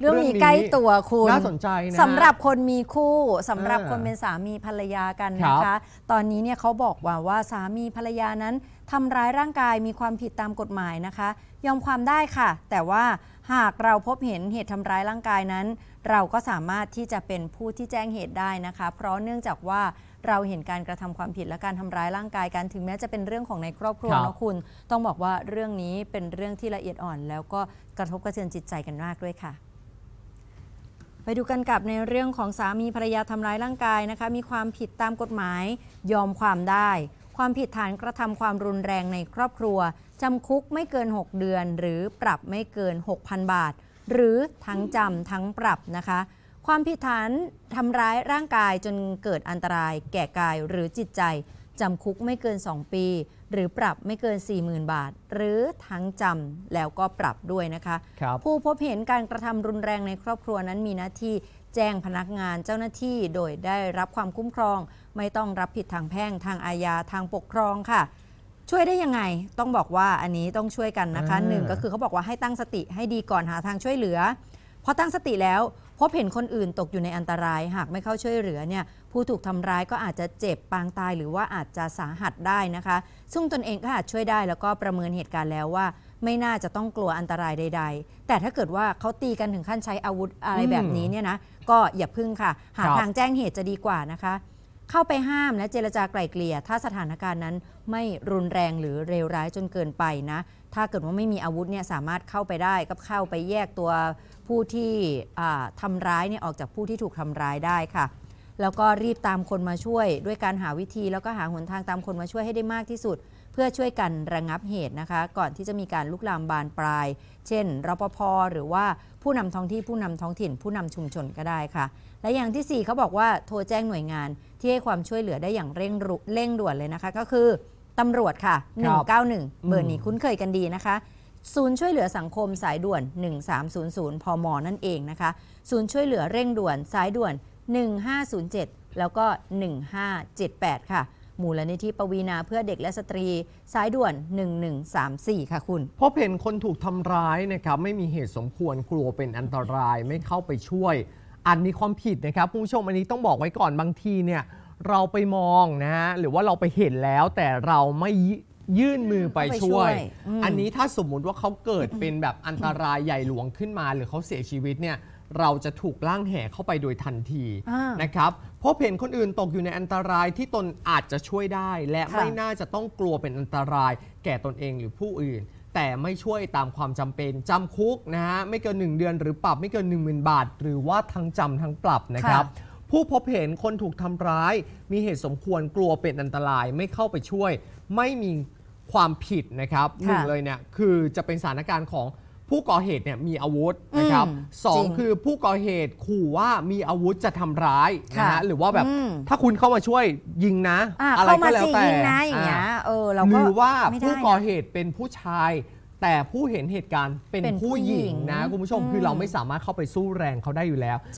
เรื่องนี้ใกล้ตัวคุณ น่าสนใจนะสำหรับคนมีคู่ สำหรับคนเป็นสามีภรรยากันนะคะ ตอนนี้เนี่ยเขาบอกว่าว่าสามีภรรยานั้นทำร้ายร่างกายมีความผิดตามกฎหมายนะคะ ยอมความได้ค่ะ แต่ว่าหากเราพบเห็นเหตุทำร้ายร่างกายนั้น เราก็สามารถที่จะเป็นผู้ที่แจ้งเหตุได้นะคะ เพราะเนื่องจากว่าเราเห็นการกระทำความผิดและการทำร้ายร่างกายกันถึงแม้จะเป็นเรื่องของในครอบครัวนะคุณ ต้องบอกว่าเรื่องนี้เป็นเรื่องที่ละเอียดอ่อน แล้วก็กระทบกระเทือนจิตใจกันมากด้วยค่ะไปดูกันกับในเรื่องของสามีภรรยาทำร้ายร่างกายนะคะมีความผิดตามกฎหมายยอมความได้ ความผิดฐานกระทำความรุนแรงในครอบครัวจำคุกไม่เกิน 6 เดือนหรือปรับไม่เกิน 6,000 บาท หรือทั้งจำทั้งปรับนะคะ ความผิดฐานทำร้ายร่างกายจนเกิดอันตรายแก่กายหรือจิตใจจำคุกไม่เกิน 2 ปี หรือปรับไม่เกิน 40,000 บาท หรือทั้งจำแล้วก็ปรับด้วยนะคะคผู้พบเห็นการกระทำรุนแรงในครอบครัวนั้นมีหน้าที่แจ้งพนักงานเจ้าหน้าที่โดยได้รับความคุ้มครอง ไม่ต้องรับผิดทางแพ่งทางอาญาทางปกครองค่ะ ช่วยได้ยังไงต้องบอกว่าอันนี้ต้องช่วยกันนะคะหนึ่งก็คือเขาบอกว่าให้ตั้งสติให้ดีก่อนหาทางช่วยเหลือพอตั้งสติแล้วพบเห็นคนอื่นตกอยู่ในอันตรายหากไม่เข้าช่วยเหลือเนี่ยผู้ถูกทำร้ายก็อาจจะเจ็บปางตายหรือว่าอาจจะสาหัสได้นะคะซึ่งตนเองก็อาจช่วยได้แล้วก็ประเมินเหตุการณ์แล้วว่า ไม่น่าจะต้องกลัวอันตรายใด ๆ แต่ถ้าเกิดว่าเขาตีกันถึงขั้นใช้อาวุธอะไรแบบนี้เนี่ยนะก็อย่าพึ่งค่ะ หาทางแจ้งเหตุจะดีกว่านะคะเข้าไปห้ามและเจรจาไกล่เกลี่ย ถ้าสถานการณ์นั้นไม่รุนแรงหรือเลวร้ายจนเกินไปนะ ถ้าเกิดว่าไม่มีอาวุธเนี่ยสามารถเข้าไปได้ก็เข้าไปแยกตัวผู้ที่ทำร้ายเนี่ยออกจากผู้ที่ถูกทำร้ายได้ค่ะแล้วก็รีบตามคนมาช่วยด้วยการหาวิธี แล้วก็หาหนทางตามคนมาช่วยให้ได้มากที่สุด เพื่อช่วยกันระงงับเหตุนะคะ ก่อนที่จะมีการลุกลามบานปลาย เช่นรปภหรือว่าผู้นำท้องที่ผู้นำท้องถิ่นผู้นำชุมชนก็ได้ค่ะ และอย่างที่ 4 เขาบอกว่าโทรแจ้งหน่วยงาน ที่ให้ความช่วยเหลือได้อย่างเร่งเร่งด่วนเลยนะคะ ก็คือตำรวจค่ะ191เบอร์นี้คุ้นเคยกันดีนะคะ ศูนย์ช่วยเหลือสังคมสายด่วน 1300พมนั่นเองนะคะศูนย์ช่วยเหลือเร่งด่วนสายด่วน1507 แล้วก็ 1578 ค่ะ มูลนิธิปวีนาเพื่อเด็กและสตรีสายด่วน 1134 ค่ะคุณพบเห็นคนถูกทำร้ายนะครับไม่มีเหตุสมควรกลัวเป็นอันตรายไม่เข้าไปช่วยอันมีความผิดนะครับผู้ชมอันนี้ต้องบอกไว้ก่อนบางทีเนี่ยเราไปมองนะฮะหรือว่าเราไปเห็นแล้ว แต่เราไม่ยื่นมือไปช่วย อันนี้ถ้าสมมุติว่าเขาเกิดเป็นแบบอันตรายใหญ่หลวงขึ้นมา หรือเขาเสียชีวิตเนี่ยเราจะถูกล่างแห่เข้าไปโดยทันทีนะครับพบเห็นคนอื่นตกอยู่ในอันตรายที่ตนอาจจะช่วยได้และไม่น่าจะต้องกลัวเป็นอันตรายแก่ตนเองหรือผู้อื่น แต่ไม่ช่วยตามความจำเป็นจำคุกนะฮะไม่เกิน1เดือนหรือปรับ ไม่เกิน1 0 0่0บาท หรือว่าทั้งจำทั้งปรับนะครับ ผู้พบเห็นคนถูกทำร้าย มีเหตุสมควรกลัวเป็นอันตรายไม่เข้าไปช่วย ไม่มีความผิดนะครับหนึ่งเลยเนี่ยคือจะเป็นสถานการณ์ของผู้ก่อเหตุเนี่ยมีอาวุธนะครับสองคือผู้ก่อเหตุขู่ว่ามีอาวุธจะทำร้ายนะฮะหรือว่าแบบถ้าคุณเข้ามาช่วยยิงนะ อะไรเข้าก็มาแล้วแต่ยิงนะอย่างเงี้ยเออเราก็หรือว่าผู้ก่อเหตุเป็นผู้ชาย แต่ผู้เห็นเหตุการณ์เป็นผู้หญิงนะคุณผู้ชมคือเราไม่สามารถเข้าไปสู้แรงเขาได้อยู่แล้ว